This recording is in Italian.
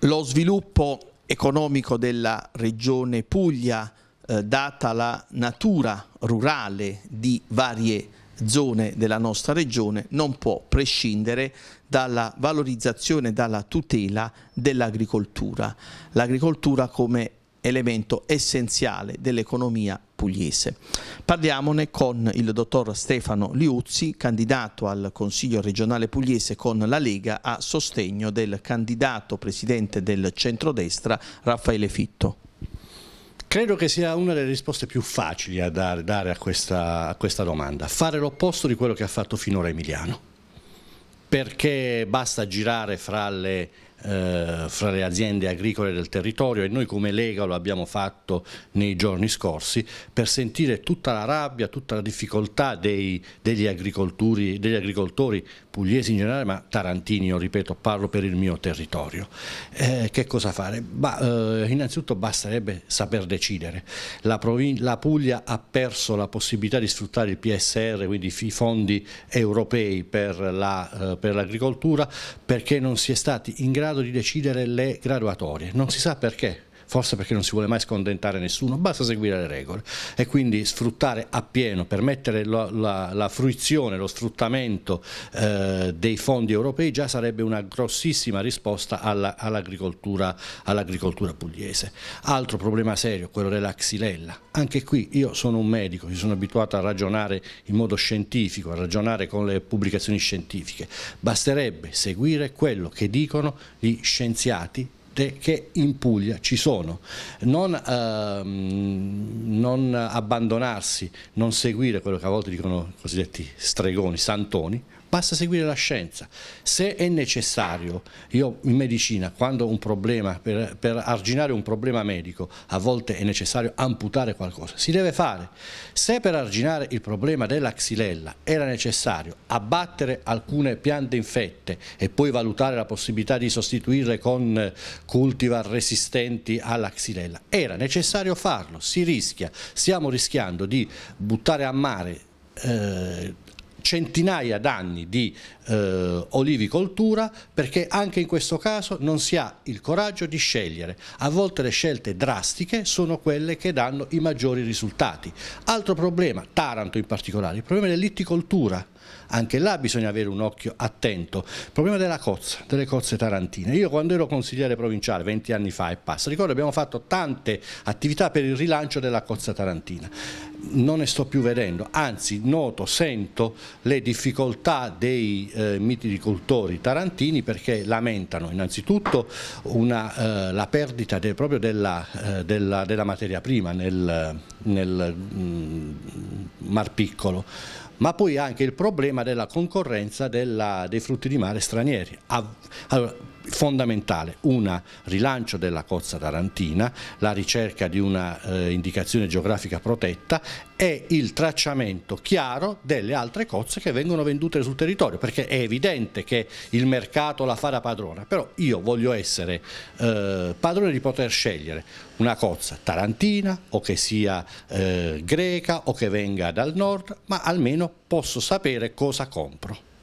lo sviluppo economico della regione Puglia, eh, data la natura rurale di varie zone della nostra regione, non può prescindere dalla valorizzazione, e dalla tutela dell'agricoltura. L'agricoltura come elemento essenziale dell'economia pugliese. Parliamone con il dottor Stefano Liuzzi, candidato al Consiglio regionale pugliese con la Lega a sostegno del candidato presidente del centrodestra Raffaele Fitto. Credo che sia una delle risposte più facili da dare, dare a, questa, a questa domanda, fare l'opposto di quello che ha fatto finora Emiliano, perché basta girare fra le eh, fra le aziende agricole del territorio e noi come Lega lo abbiamo fatto nei giorni scorsi per sentire tutta la rabbia, tutta la difficoltà dei, degli, degli, agricoltori pugliesi in generale ma tarantini, io ripeto, parlo per il mio territorio. Eh, che cosa fare? Bah, eh, innanzitutto basterebbe saper decidere. La, la Puglia ha perso la possibilità di sfruttare il PSR, quindi i fondi europei per eh, l'agricoltura la, per perché non si è stati in grado grado di decidere le graduatorie, non si sa perché forse perché non si vuole mai scontentare nessuno, basta seguire le regole e quindi sfruttare appieno, permettere la, la, la fruizione, lo sfruttamento eh, dei fondi europei già sarebbe una grossissima risposta all'agricoltura all all pugliese. Altro problema serio, quello della xylella, anche qui io sono un medico, mi sono abituato a ragionare in modo scientifico, a ragionare con le pubblicazioni scientifiche, basterebbe seguire quello che dicono gli scienziati rotte che in Puglia ci sono. Non, ehm, non abbandonarsi, non seguire quello che a volte dicono i cosiddetti stregoni, santoni, basta seguire la scienza. Se è necessario, io in medicina, quando un problema, per, per, arginare un problema medico, a volte è necessario amputare qualcosa, si deve fare. Se per arginare il problema della xylella era necessario abbattere alcune piante infette e poi valutare la possibilità di sostituirle con, cultivar resistenti alla xylella. Era necessario farlo, si rischia, stiamo rischiando di buttare a mare eh, centinaia d'anni di eh, olivicoltura perché anche in questo caso non si ha il coraggio di scegliere. A volte le scelte drastiche sono quelle che danno i maggiori risultati. Altro problema, Taranto in particolare, il problema dell'itticoltura anche là bisogna avere un occhio attento. Il problema della cozza, delle cozze tarantine. Io quando ero consigliere provinciale, 20 anni fa e passa, ricordo abbiamo fatto tante attività per il rilancio della cozza tarantina. Non ne sto più vedendo, anzi noto, sento le difficoltà dei eh, mitilicoltori tarantini perché lamentano innanzitutto una, eh, la perdita de, proprio della, eh, della, della, materia prima nel, nel mar piccolo ma poi anche il problema della concorrenza della, dei frutti di mare stranieri. Allora, fondamentale, un rilancio della cozza tarantina, la ricerca di una eh, indicazione geografica protetta e il tracciamento chiaro delle altre cozze che vengono vendute sul territorio, perché è evidente che il mercato la fa da padrona, però io voglio essere eh, padrone di poter scegliere una cozza tarantina o che sia eh, greca o che venga dal nord, ma almeno posso sapere cosa compro.